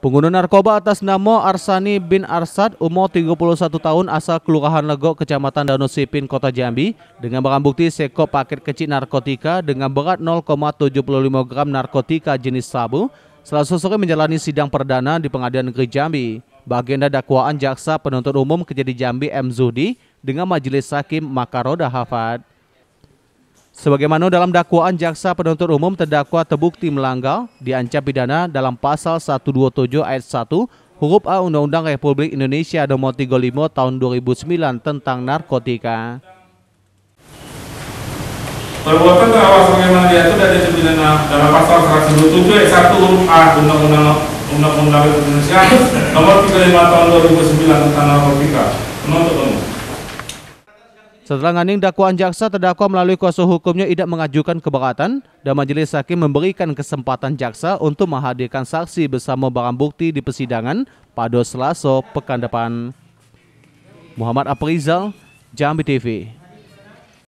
Pengguna narkoba atas nama Arsani bin Arsad, umur 31 tahun asal Kelurahan Legok, Kecamatan Danau Sipin, Kota Jambi, dengan barang bukti seekor paket kecil narkotika dengan berat 0,75 gram narkotika jenis sabu, selasa sore menjalani sidang perdana di Pengadilan Negeri Jambi. Baginda dakwaan jaksa penuntut umum kejadi Jambi M. Zuhdi dengan majelis hakim Makaroda Hafad. Sebagaimana dalam dakwaan jaksa penuntut umum terdakwa terbukti melanggar diancam pidana dalam pasal 127 ayat 1 huruf A Undang-Undang Republik Indonesia nomor 35 tahun 2009 tentang narkotika. Perbuatan terawas sebagaimana diatur dari diatur pidana dalam pasal 127 ayat 1 huruf A Undang-Undang Undang-Undang Republik Indonesia nomor 35 tahun 2009 tentang narkotika. Penuntut umum. Setelah nganing dakwaan jaksa, terdakwa melalui kuasa hukumnya tidak mengajukan keberatan dan majelis hakim memberikan kesempatan jaksa untuk menghadirkan saksi bersama barang bukti di persidangan pada Selasa pekan depan. Muhammad Aprizal, Jambi TV.